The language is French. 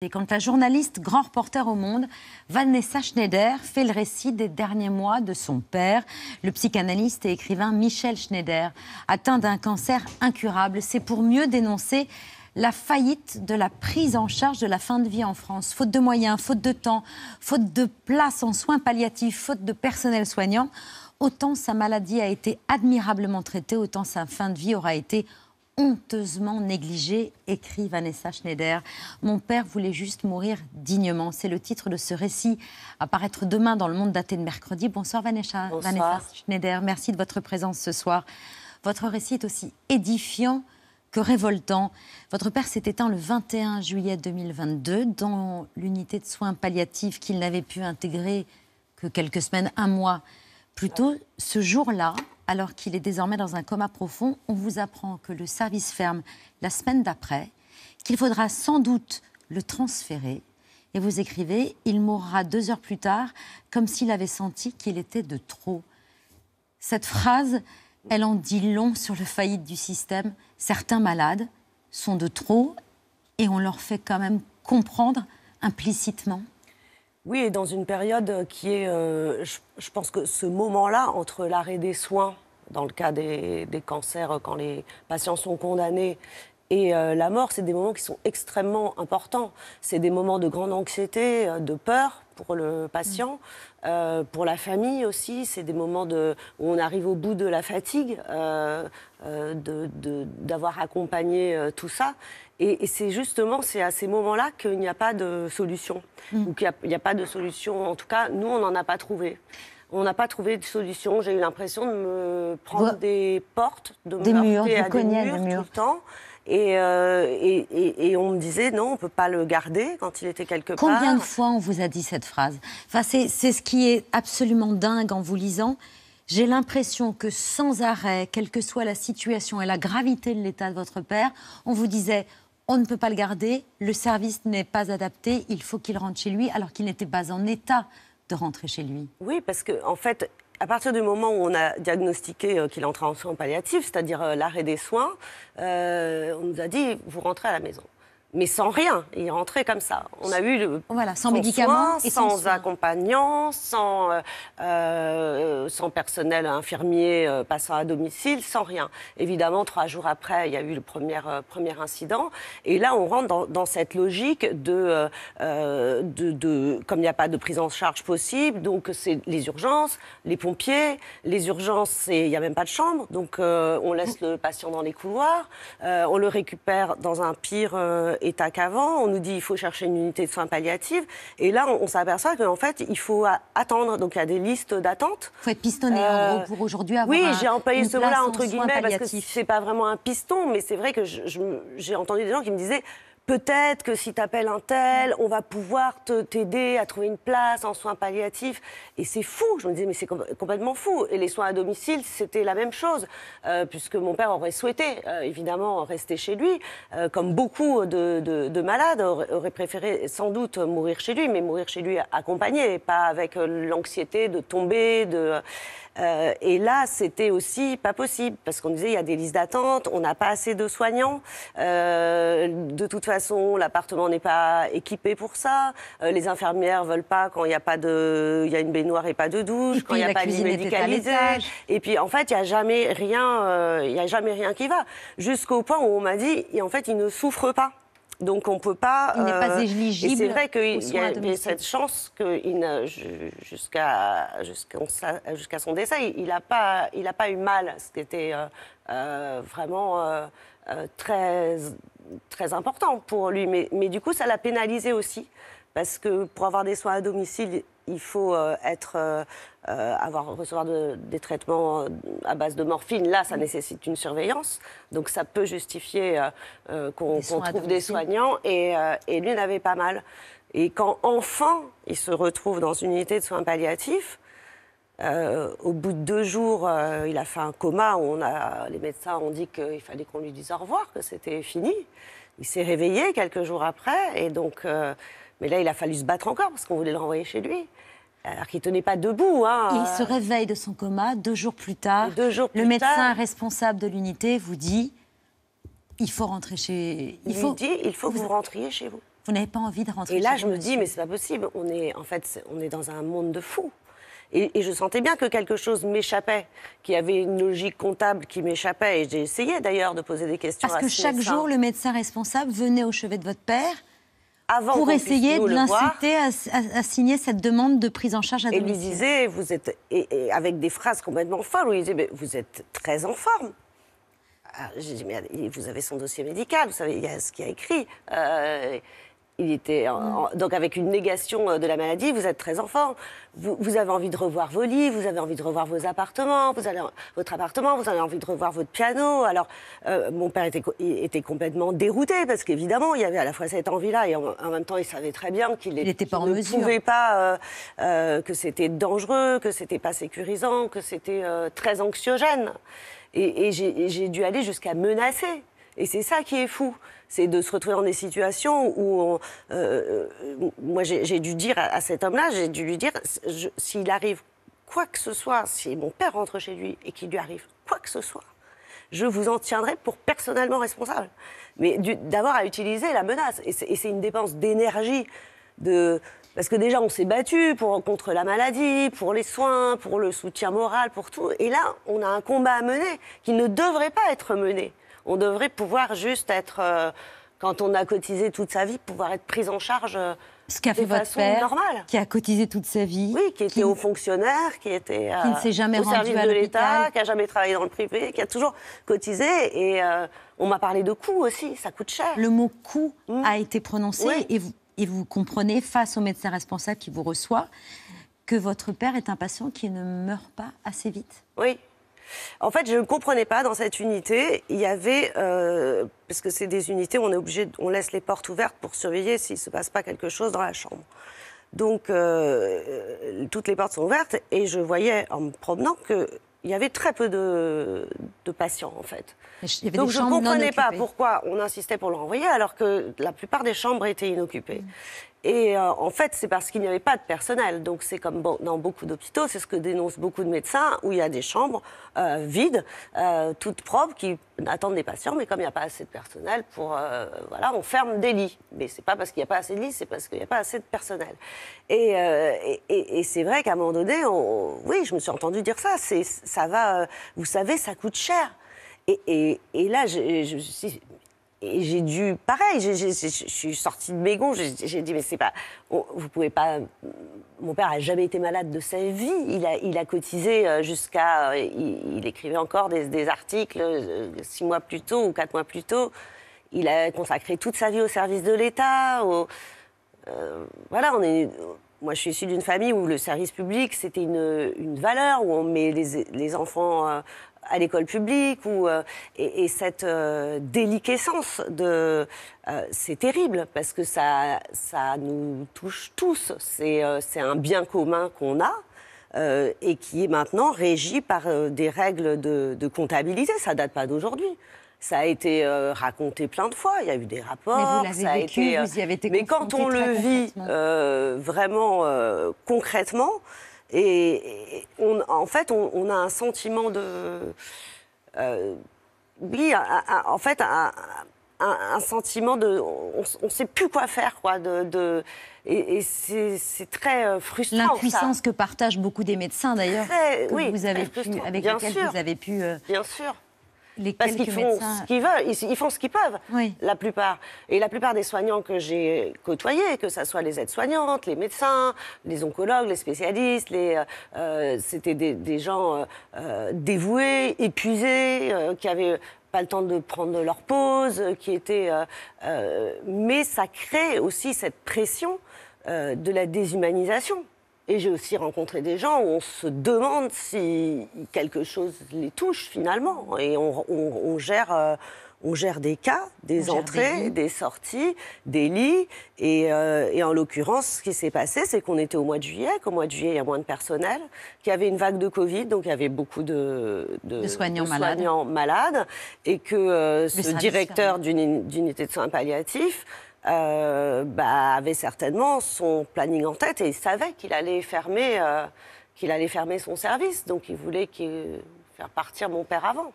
Et quand la journaliste grand reporter au monde, Vanessa Schneider, fait le récit des derniers mois de son père, le psychanalyste et écrivain Michel Schneider, atteint d'un cancer incurable. C'est pour mieux dénoncer la faillite de la prise en charge de la fin de vie en France. Faute de moyens, faute de temps, faute de place en soins palliatifs, faute de personnel soignant. Autant sa maladie a été admirablement traitée, autant sa fin de vie aura été honteusement négligé, écrit Vanessa Schneider. Mon père voulait juste mourir dignement. C'est le titre de ce récit à paraître demain dans le monde daté de mercredi. Bonsoir Vanessa, Vanessa Schneider. Merci de votre présence ce soir. Votre récit est aussi édifiant que révoltant. Votre père s'est éteint le 21 juillet 2022 dans l'unité de soins palliatifs qu'il n'avait pu intégrer que quelques semaines, un mois plus tôt. Ce jour-là, alors qu'il est désormais dans un coma profond. On vous apprend que le service ferme la semaine d'après, qu'il faudra sans doute le transférer. Et vous écrivez, il mourra deux heures plus tard, comme s'il avait senti qu'il était de trop. Cette phrase, elle en dit long sur le faillite du système. Certains malades sont de trop et on leur fait quand même comprendre implicitement oui, et dans une période euh, qui est, euh, je, pense que ce moment-là, entre l'arrêt des soins, dans le cas des, cancers, euh, quand les patients sont condamnés, et la mort, c'est des moments qui sont extrêmement importants. C'est des moments de grande anxiété, de peur, pour le patient, mm. euh, pour la famille aussi. C'est des moments de, où on arrive au bout de la fatigue euh, euh, d'avoir accompagné tout ça. Et, c'est justement c'est à ces moments-là qu'il n'y a pas de solution. Mm. Ou qu'il n'y a, pas de solution. En tout cas, nous, on n'en a pas trouvé on n'a pas trouvé de solution. J'ai eu l'impression de me prendre des portes, de me des à des murs, tout le temps. Euh, et, et, on me disait non, on ne peut pas le garder quand il était quelque part. Combien de fois on vous a dit cette phrase enfin, C'est ce qui est absolument dingue en vous lisant. J'ai l'impression que sans arrêt, quelle que soit la situation et la gravité de l'état de votre père, on vous disait on ne peut pas le garder, le service n'est pas adapté, il faut qu'il rentre chez lui alors qu'il n'était pas en état de rentrer chez lui. Oui, parce que en fait, à partir du moment où on a diagnostiqué euh, qu'il entrait en soins palliatifs, c'est-à-dire euh, l'arrêt des soins, euh, on nous a dit vous rentrez à la maison mais sans rien. Il est rentré comme ça. On a eu le, voilà, sans, médicaments, sans, sans accompagnant, euh, sans, euh, sans personnel infirmier euh, passant à domicile, sans rien. Évidemment, trois jours après, il y a eu le premier, premier incident. Et là, on rentre dans, cette logique de, de, de comme il n'y a pas de prise en charge possible, donc c'est les urgences, les pompiers, les urgences, il n'y a même pas de chambre, donc on laisse le patient dans les couloirs, on le récupère dans un pire qu'avant. On nous dit il faut chercher une unité de soins palliatifs. Et là, on, s'aperçoit qu'en fait, il faut attendre. Donc il y a des listes d'attente. Il faut être pistonné en gros euh, pour aujourd'hui avoir Oui, j'ai employé ce mot-là entre guillemets parce que ce n'est pas vraiment un piston, mais c'est vrai que j'ai entendu des gens qui me disaient peut-être que si tu appelles un tel, on va pouvoir te t'aider à trouver une place en soins palliatifs. Et c'est fou. Je me disais, mais c'est complètement fou. Et les soins à domicile, c'était la même chose, euh, puisque mon père aurait souhaité, euh, évidemment, rester chez lui, euh, comme beaucoup de, malades aurait préféré sans doute mourir chez lui, mais mourir chez lui accompagné, pas avec l'anxiété de tomber, de. Euh, et là, c'était aussi pas possible parce qu'on disait il y a des listes d'attente, on n'a pas assez de soignants. Euh, de toute façon, l'appartement n'est pas équipé pour ça. Euh, les infirmières veulent pas quand il y a pas de, il y a une baignoire et pas de douche, quand il n'y a pas de médicalité Et puis en fait, il y a jamais rien, il y a jamais rien qui va. Jusqu'au point où on m'a dit, et en fait, ils ne souffrent pas. Donc on ne peut pas. Il n'est pas euh, éligible. Et c'est vrai qu'il y a, y cette chance que jusqu'à jusqu'à son décès, il n'a pas, il pas eu mal, ce qui était euh, euh, vraiment très, très important pour lui. mais du coup, ça l'a pénalisé aussi parce que pour avoir des soins à domicile, il faut euh, être, euh, euh, avoir, recevoir des traitements à base de morphine. Là, ça nécessite une surveillance. Donc, ça peut justifier qu'on trouve des soignants. Et, et lui n'avait pas mal. Et quand enfin il se retrouve dans une unité de soins palliatifs, au bout de deux jours, il a fait un coma. on a, les médecins ont dit qu'il fallait qu'on lui dise au revoir, que c'était fini. Il s'est réveillé quelques jours après, et donc. Mais là, il a fallu se battre encore parce qu'on voulait le renvoyer chez lui. Alors qu'il tenait pas debout. Hein. Il se réveille de son coma deux jours plus tard. Deux jours le médecin responsable de l'unité vous dit il faut rentrer chez. Il, dit il faut que vous, rentriez chez vous. Vous n'avez pas envie de rentrer. chez vous. Et là, je me dis mais c'est pas possible. On est en fait on est dans un monde de fous. Et, je sentais bien que quelque chose m'échappait, qu'il y avait une logique comptable qui m'échappait. Et j'ai essayé d'ailleurs de poser des questions. Parce que chaque jour, le médecin responsable venait au chevet de votre père pour essayer de l'inciter à, signer cette demande de prise en charge à domicile. Et lui disait, vous êtes, avec des phrases complètement folles, où il disait, mais vous êtes très en forme. Ah, j'ai dit, mais vous avez son dossier médical, vous savez, il y a ce qu'il y a écrit. Euh, il était mm. donc avec une négation euh, de la maladie, vous êtes très enfant. Vous, vous, avez envie de revoir vos lits, vous avez envie de revoir vos appartements, vous votre appartement, vous avez envie de revoir votre piano. Alors, euh, mon père était, complètement dérouté parce qu'évidemment, il y avait à la fois cette envie-là et en, même temps, il savait très bien qu'il ne pouvait pas, euh, que c'était dangereux, que c'était pas sécurisant, que c'était très anxiogène. et j'ai dû aller jusqu'à menacer et c'est ça qui est fou, c'est de se retrouver dans des situations où euh, moi j'ai dû dire à, cet homme-là, j'ai dû lui dire s'il arrive quoi que ce soit, si mon père rentre chez lui et qu'il lui arrive quoi que ce soit, je vous en tiendrai pour personnellement responsable. Mais d'avoir à utiliser la menace. Et c'est une dépense d'énergie. De... Parce que déjà, on s'est battu pour, contre la maladie, pour les soins, pour le soutien moral, pour tout. Et là, on a un combat à mener qui ne devrait pas être mené on devrait pouvoir juste être, euh, quand on a cotisé toute sa vie, pouvoir être pris en charge. Euh, ce qu'a fait votre père, qui a cotisé toute sa vie, oui, qui était haut fonctionnaire, qui était euh, au service de l'État, qui a jamais travaillé dans le privé, qui a toujours cotisé. Et on m'a parlé de coût aussi, ça coûte cher. Le mot coût mm. a été prononcé et, vous, et vous comprenez face au médecin responsable qui vous reçoit que votre père est un patient qui ne meurt pas assez vite. Oui, en fait, je ne comprenais pas dans cette unité, il y avait, euh, parce que c'est des unités, on est obligé, on laisse les portes ouvertes pour surveiller s'il ne se passe pas quelque chose dans la chambre. Donc, euh, toutes les portes sont ouvertes et je voyais en me promenant qu'il y avait très peu de, patients en fait. Donc je ne comprenais pas pourquoi on insistait pour le renvoyer alors que la plupart des chambres étaient inoccupées. Mmh. Et euh, en fait, c'est parce qu'il n'y avait pas de personnel. Donc c'est comme dans beaucoup d'hôpitaux, c'est ce que dénoncent beaucoup de médecins, où il y a des chambres euh, vides, euh, toutes propres, qui attendent des patients, mais comme il n'y a pas assez de personnel, pour, voilà, on ferme des lits. Mais c'est pas parce qu'il n'y a pas assez de lits, c'est parce qu'il n'y a pas assez de personnel. Et, et, c'est vrai qu'à un moment donné, oui, je me suis entendue dire ça, ça va, vous savez, ça coûte cher. Et, là, je, je, je, et j'ai dû, pareil, je suis sortie de Bégon, j'ai dit, mais c'est pas, oh, vous pouvez pas, mon père a jamais été malade de sa vie, il a, il a cotisé euh, jusqu'à, euh, il, écrivait encore des, des, articles euh, six mois plus tôt ou quatre mois plus tôt, il a consacré toute sa vie au service de l'État, au... voilà, on est, moi je suis issue d'une famille où le service public c'était une, une, valeur, où on met les, les enfants à l'école publique ou euh, et, cette euh, déliquescence de euh, c'est terrible parce que ça ça nous touche tous c'est c'est un bien commun qu'on a et qui est maintenant régi par des règles de, comptabilité. Ça date pas d'aujourd'hui. Ça a été raconté plein de fois. Il y a eu des rapports. Mais quand on le vit vraiment concrètement, et, en fait, on, a un sentiment de. Euh, oui, en fait, un, sentiment de. On ne sait plus quoi faire, quoi. De, et, c'est très euh, frustrant. L'impuissance que partagent beaucoup des médecins, d'ailleurs. vous avez avec lesquels vous avez pu. Euh, bien sûr parce qu'ils font ce qu'ils veulent, ils, font ce qu'ils peuvent, la plupart. Et la plupart des soignants que j'ai côtoyés, que ce soit les aides-soignantes, les médecins, les oncologues, les spécialistes, les, euh, euh, c'était des, gens euh, dévoués, épuisés, qui avaient pas le temps de prendre leur pause, qui étaient. mais ça crée aussi cette pression de la déshumanisation et j'ai aussi rencontré des gens où on se demande si quelque chose les touche finalement. Et on, gère. Euh, on gère des cas, des entrées, des, sorties, des lits. Euh, et, en l'occurrence, ce qui s'est passé, c'est qu'on était au mois de juillet, qu'au mois de juillet, il y a moins de personnel, qu'il y avait une vague de Covid, donc il y avait beaucoup de, soignants, malades. et que euh, ce directeur d'une unité de soins palliatifs euh, bah, avait certainement son planning en tête et il savait qu'il allait fermer, euh, qu'il allait fermer son service. Donc il voulait faire partir mon père avant.